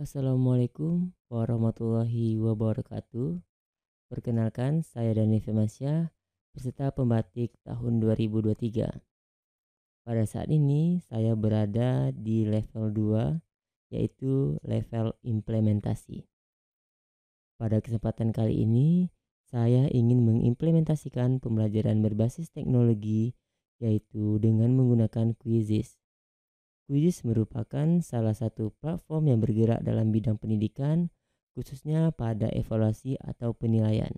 Assalamualaikum warahmatullahi wabarakatuh. Perkenalkan, saya Dani Femasya, peserta pembatik tahun 2023. Pada saat ini, saya berada di level 2, yaitu level implementasi. Pada kesempatan kali ini, saya ingin mengimplementasikan pembelajaran berbasis teknologi, yaitu dengan menggunakan kuisis. Quizizz merupakan salah satu platform yang bergerak dalam bidang pendidikan, khususnya pada evaluasi atau penilaian.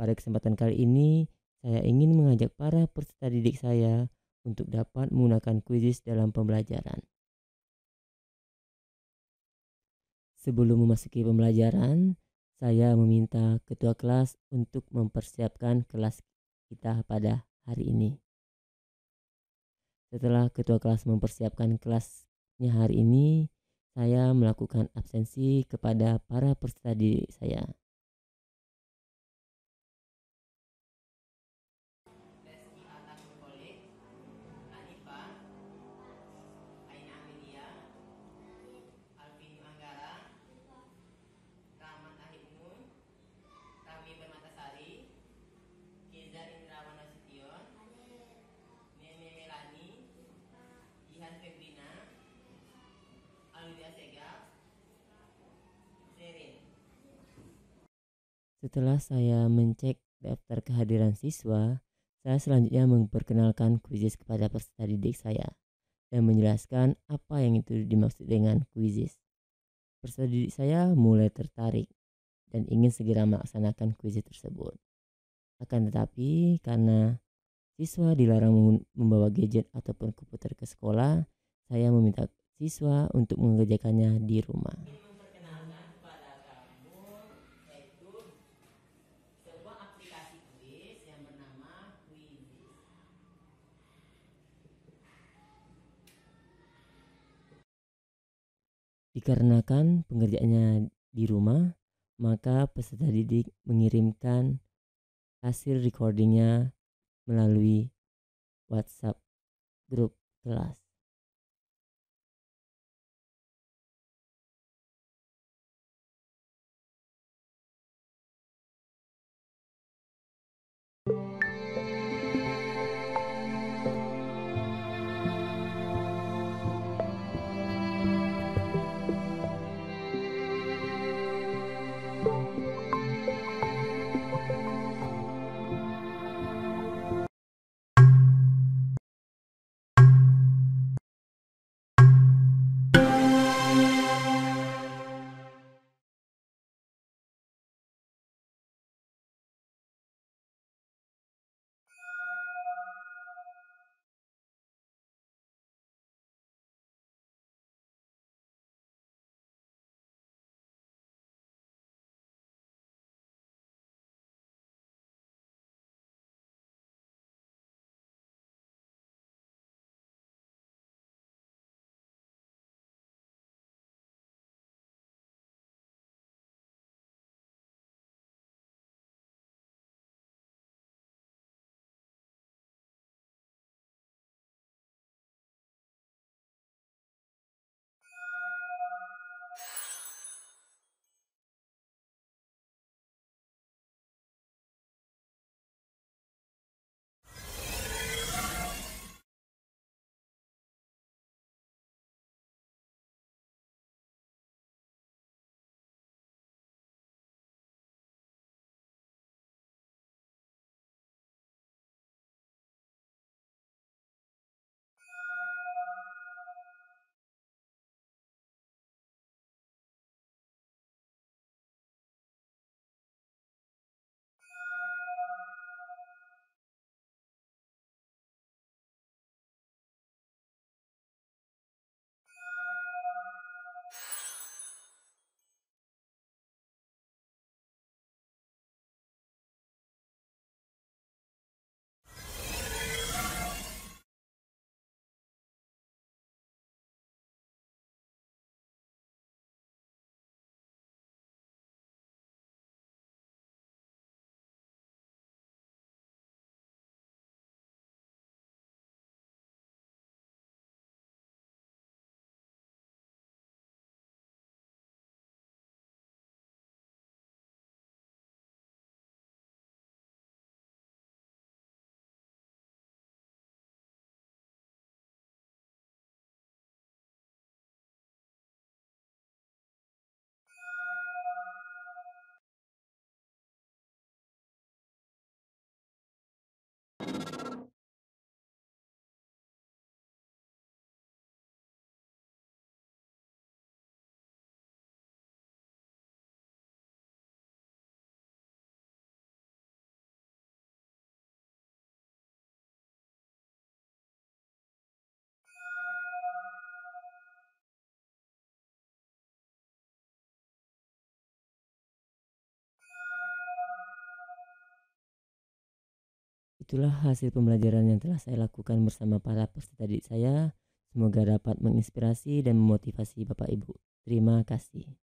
Pada kesempatan kali ini, saya ingin mengajak para peserta didik saya untuk dapat menggunakan Quizizz dalam pembelajaran. Sebelum memasuki pembelajaran, saya meminta ketua kelas untuk mempersiapkan kelas kita pada hari ini. Setelah ketua kelas mempersiapkan kelasnya hari ini, saya melakukan absensi kepada para peserta didik saya. Setelah saya mencek daftar kehadiran siswa, saya selanjutnya memperkenalkan kuisis kepada peserta didik saya dan menjelaskan apa yang itu dimaksud dengan kuisis. Peserta didik saya mulai tertarik dan ingin segera melaksanakan kuisis tersebut. Akan tetapi, karena siswa dilarang membawa gadget ataupun komputer ke sekolah, saya meminta siswa untuk mengerjakannya di rumah. Dikarenakan pengerjaannya di rumah, maka peserta didik mengirimkan hasil recordingnya melalui WhatsApp grup kelas. Itulah hasil pembelajaran yang telah saya lakukan bersama para peserta didik saya. Semoga dapat menginspirasi dan memotivasi Bapak Ibu. Terima kasih.